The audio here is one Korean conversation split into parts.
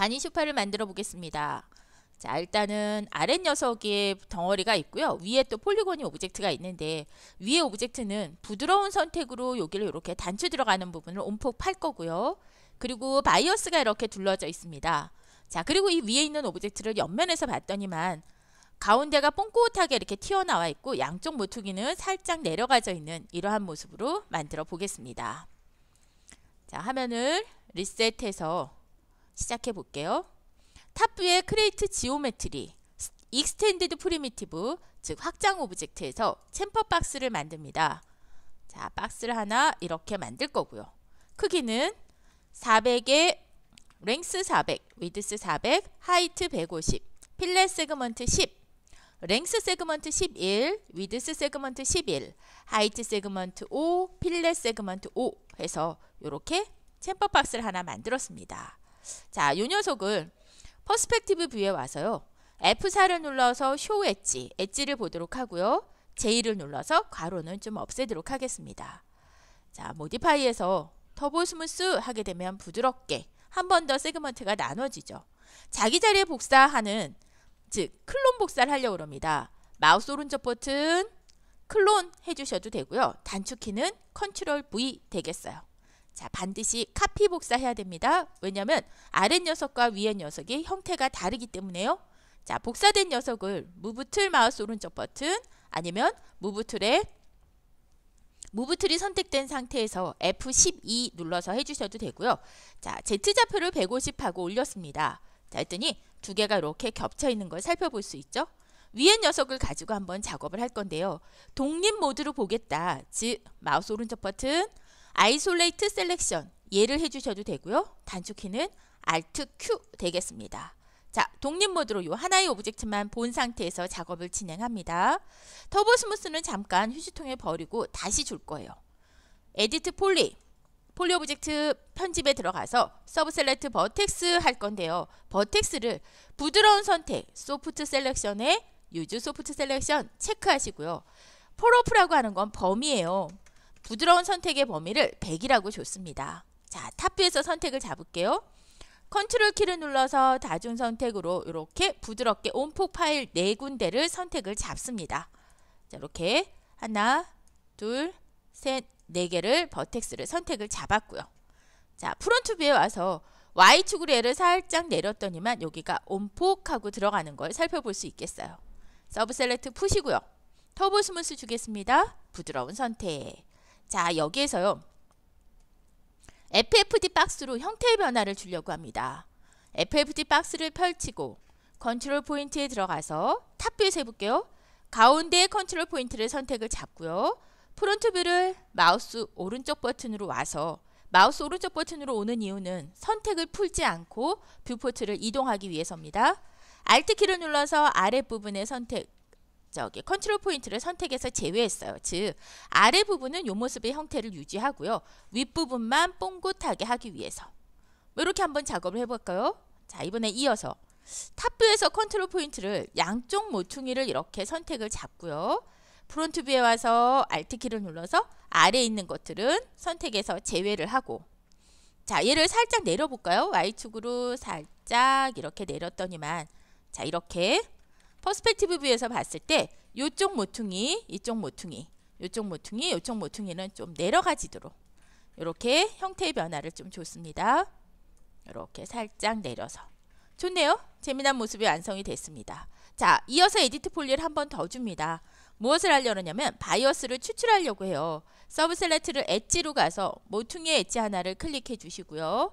단위 슈파를 만들어 보겠습니다. 자 일단은 아랫 녀석에 덩어리가 있고요. 위에 또 폴리곤이 오브젝트가 있는데 위에 오브젝트는 부드러운 선택으로 여기를 이렇게 단추 들어가는 부분을 온폭 팔 거고요. 그리고 바이어스가 이렇게 둘러져 있습니다. 자 그리고 이 위에 있는 오브젝트를 옆면에서 봤더니만 가운데가 뽕꼬하게 이렇게 튀어나와 있고 양쪽 모퉁이는 살짝 내려가져 있는 이러한 모습으로 만들어 보겠습니다. 자 화면을 리셋해서 시작해 볼게요. 탑뷰의 크레이트 지오메트리, 익스텐디드 프리미티브, 즉 확장 오브젝트에서 챔퍼 박스를 만듭니다. 자, 박스를 하나 이렇게 만들 거고요. 크기는 400에 랭스 400, 위드스 400, 하이트 150, 필렛 세그먼트 10, 랭스 세그먼트 11, 위드스 세그먼트 11, 하이트 세그먼트 5, 필렛 세그먼트 5 해서 이렇게 챔퍼 박스를 하나 만들었습니다. 자, 요 녀석을 퍼스펙티브 뷰에 와서요. F4를 눌러서 쇼 엣지, 엣지를 보도록 하고요. J를 눌러서 괄호는 좀 없애도록 하겠습니다. 자, 모디파이에서 터보 스무스 하게 되면 부드럽게 한 번 더 세그먼트가 나눠지죠. 자기 자리에 복사하는 즉 클론 복사를 하려고 합니다. 마우스 오른쪽 버튼 클론 해주셔도 되고요. 단축키는 컨트롤 V 되겠어요. 자, 반드시 카피 복사해야 됩니다. 왜냐하면 아래 녀석과 위의 녀석의 형태가 다르기 때문에요. 자, 복사된 녀석을 무브 툴 마우스 오른쪽 버튼 아니면 무브 툴에 무브 툴이 선택된 상태에서 F12 눌러서 해주셔도 되고요. 자, Z좌표를 150하고 올렸습니다. 자, 했더니 두 개가 이렇게 겹쳐 있는 걸 살펴볼 수 있죠. 위의 녀석을 가지고 한번 작업을 할 건데요. 독립 모드로 보겠다. 즉 마우스 오른쪽 버튼 아이솔레이트 셀렉션 얘를 해주셔도 되고요. 단축키는 Alt Q 되겠습니다. 자, 독립 모드로 요 하나의 오브젝트만 본 상태에서 작업을 진행합니다. 터보 스무스는 잠깐 휴지통에 버리고 다시 줄 거예요. 에디트 폴리, 폴리 오브젝트 편집에 들어가서 서브 셀렉트 버텍스 할 건데요. 버텍스를 부드러운 선택, 소프트 셀렉션에 유즈 소프트 셀렉션 체크하시고요. 폴오프라고 하는 건 범위예요. 부드러운 선택의 범위를 100이라고 줬습니다. 자, 탑뷰에서 선택을 잡을게요. 컨트롤 키를 눌러서 다중 선택으로 이렇게 부드럽게 온폭 파일 네 군데를 선택을 잡습니다. 자, 이렇게 하나, 둘, 셋, 네 개를 버텍스를 선택을 잡았고요. 자, 프론트 뷰에 와서 Y축으로 얘를 살짝 내렸더니만 여기가 온폭하고 들어가는 걸 살펴볼 수 있겠어요. 서브 셀렉트 푸시고요. 터보 스무스 주겠습니다. 부드러운 선택. 자 여기에서요. FFD 박스로 형태의 변화를 주려고 합니다. FFD 박스를 펼치고 컨트롤 포인트에 들어가서 탑뷰에서 해볼게요. 가운데 컨트롤 포인트를 선택을 잡고요. 프론트 뷰를 마우스 오른쪽 버튼으로 와서 마우스 오른쪽 버튼으로 오는 이유는 선택을 풀지 않고 뷰포트를 이동하기 위해서입니다. Alt키를 눌러서 아랫부분의 선택 저기 컨트롤 포인트를 선택해서 제외했어요. 즉 아래 부분은 요 모습의 형태를 유지하고요. 윗부분만 뽕긋하게 하기 위해서 뭐 이렇게 한번 작업을 해볼까요? 자 이번에 이어서 탑뷰에서 컨트롤 포인트를 양쪽 모퉁이를 이렇게 선택을 잡고요. 프론트 뷰에 와서 Alt키를 눌러서 아래에 있는 것들은 선택해서 제외를 하고 자 얘를 살짝 내려볼까요? Y축으로 살짝 이렇게 내렸더니만 자 이렇게 퍼스펙티브 뷰에서 봤을 때 이쪽 모퉁이, 이쪽 모퉁이, 이쪽 모퉁이, 이쪽 모퉁이는 좀 내려가지도록 이렇게 형태의 변화를 좀 줬습니다. 이렇게 살짝 내려서 좋네요. 재미난 모습이 완성이 됐습니다. 자, 이어서 에디트 폴리를 한 번 더 줍니다. 무엇을 하려느냐면 바이어스를 추출하려고 해요. 서브 셀렉트를 엣지로 가서 모퉁이의 엣지 하나를 클릭해 주시고요.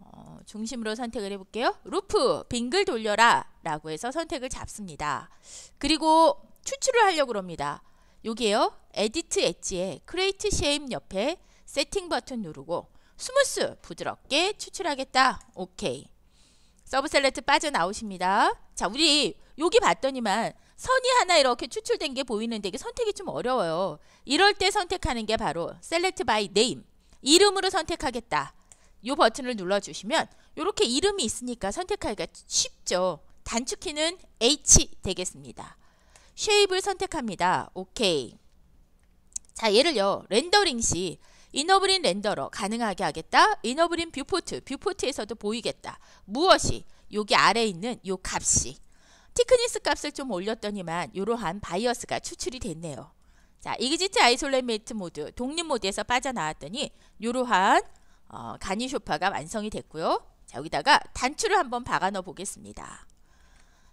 어, 중심으로 선택을 해볼게요. 루프, 빙글 돌려라. 라고 해서 선택을 잡습니다. 그리고 추출을 하려고 합니다. 여기에요. 에디트 엣지에 크레이트 쉐임 옆에 세팅 버튼 누르고 스무스 부드럽게 추출하겠다. 오케이. 서브 셀렉트 빠져나오십니다. 자 우리 여기 봤더니만 선이 하나 이렇게 추출된 게 보이는데 이게 선택이 좀 어려워요. 이럴 때 선택하는 게 바로 셀렉트 바이 네임 이름으로 선택하겠다. 요 버튼을 눌러주시면 이렇게 이름이 있으니까 선택하기가 쉽죠. 단축키는 H 되겠습니다. 쉐입을 선택합니다. 오케이. 자예를요 렌더링 시 이너브린 렌더러 가능하게 하겠다. 이너브린 뷰포트 뷰포트에서도 보이겠다. 무엇이 여기 아래에 있는 요 값이 티크니스 값을 좀 올렸더니만 이러한 바이어스가 추출이 됐네요. 자, 이그지트 아이솔레메이트 모드, 독립 모드에서 빠져나왔더니 이러한 어, 가니쇼파가 완성이 됐고요. 자, 여기다가 단추를 한번 박아 넣어 보겠습니다.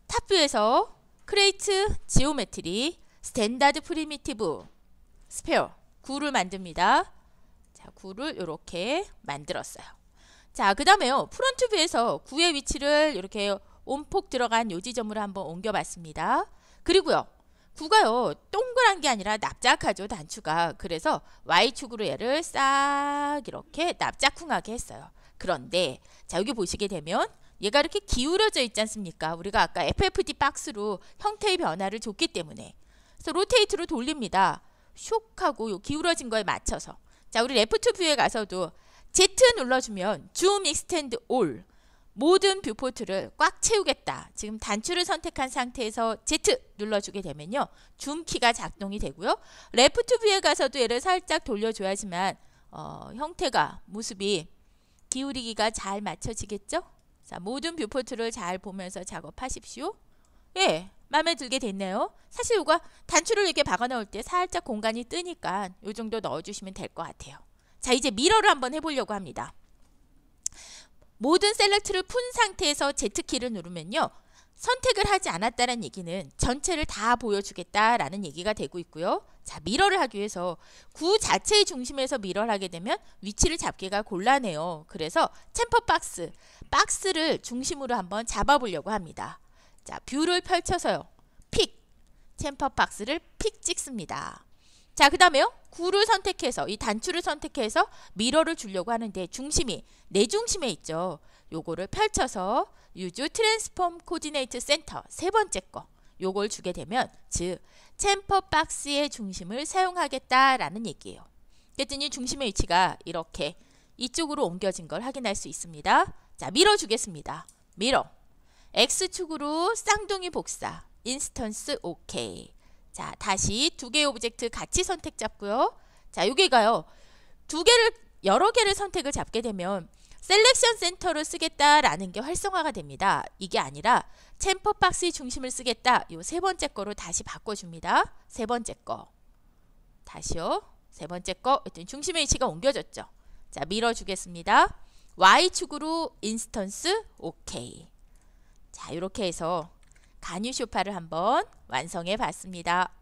탑뷰에서 크레이트 지오메트리 스탠다드 프리미티브 스페어 구를 만듭니다. 자, 구를 이렇게 만들었어요. 자, 그 다음에요. 프론트뷰에서 구의 위치를 이렇게 온폭 들어간 요 지점으로 한번 옮겨봤습니다. 그리고요. 구가요. 동그란 게 아니라 납작하죠. 단추가. 그래서 Y축으로 얘를 싹 이렇게 납작쿵하게 했어요. 그런데 자 여기 보시게 되면 얘가 이렇게 기울어져 있지 않습니까? 우리가 아까 FFD 박스로 형태의 변화를 줬기 때문에 그래서 로테이트로 돌립니다. 쇽하고 기울어진 거에 맞춰서 자 우리 레프트 뷰에 가서도 Z 눌러주면 줌 익스텐드 올 모든 뷰포트를 꽉 채우겠다. 지금 단추를 선택한 상태에서 Z 눌러주게 되면요. 줌키가 작동이 되고요. 레프트 뷰에 가서도 얘를 살짝 돌려줘야지만 어, 형태가 모습이 기울이기가 잘 맞춰지겠죠? 자, 모든 뷰포트를 잘 보면서 작업하십시오. 예, 마음에 들게 됐네요. 사실 이거 단추를 이렇게 박아 넣을 때 살짝 공간이 뜨니까 이 정도 넣어주시면 될 것 같아요. 자, 이제 미러를 한번 해보려고 합니다. 모든 셀렉트를 푼 상태에서 Z키를 누르면요. 선택을 하지 않았다는 얘기는 전체를 다 보여주겠다라는 얘기가 되고 있고요. 자, 미러를 하기 위해서 구 자체의 중심에서 미러를 하게 되면 위치를 잡기가 곤란해요. 그래서 챔퍼 박스, 박스를 중심으로 한번 잡아보려고 합니다. 자, 뷰를 펼쳐서요. 픽, 챔퍼 박스를 픽 찍습니다. 자, 그 다음에요. 구를 선택해서 이 단추를 선택해서 미러를 주려고 하는데 중심이 내 중심에 있죠. 요거를 펼쳐서 유주 트랜스폼 코디네이트 센터 세 번째 거 요걸 주게 되면 즉 챔퍼 박스의 중심을 사용하겠다라는 얘기예요. 그랬더니 중심의 위치가 이렇게 이쪽으로 옮겨진 걸 확인할 수 있습니다. 자, 밀어 주겠습니다. 밀어. X축으로 쌍둥이 복사. 인스턴스 OK. 자, 다시 두 개의 오브젝트 같이 선택 잡고요. 자, 여기가요. 두 개를 여러 개를 선택을 잡게 되면 셀렉션 센터로 쓰겠다라는 게 활성화가 됩니다. 이게 아니라 챔퍼 박스의 중심을 쓰겠다. 요 세 번째 거로 다시 바꿔줍니다. 세 번째 거. 다시요. 세 번째 거. 일단 중심의 위치가 옮겨졌죠. 자, 밀어주겠습니다. Y축으로 인스턴스 OK. 자, 이렇게 해서 간유 쇼파를 한번 완성해 봤습니다.